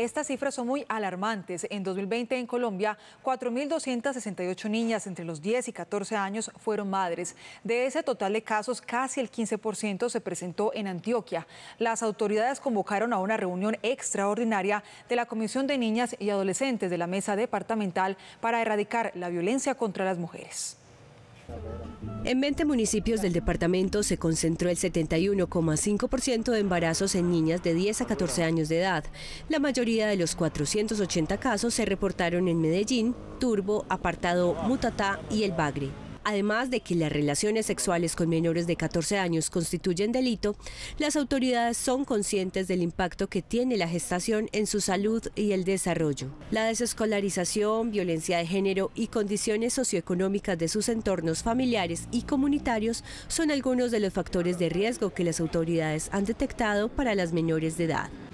Estas cifras son muy alarmantes. En 2020 en Colombia, 4.268 niñas entre los 10 y 14 años fueron madres. De ese total de casos, casi el 15% se presentó en Antioquia. Las autoridades convocaron a una reunión extraordinaria de la Comisión de Niñas y Adolescentes de la Mesa Departamental para erradicar la violencia contra las mujeres. En 20 municipios del departamento se concentró el 71,5% de embarazos en niñas de 10 a 14 años de edad. La mayoría de los 480 casos se reportaron en Medellín, Turbo, Apartado, Mutatá y El Bagre además de que las relaciones sexuales con menores de 14 años constituyen delito, las autoridades son conscientes del impacto que tiene la gestación en su salud y el desarrollo. La desescolarización, violencia de género y condiciones socioeconómicas de sus entornos familiares y comunitarios son algunos de los factores de riesgo que las autoridades han detectado para las menores de edad.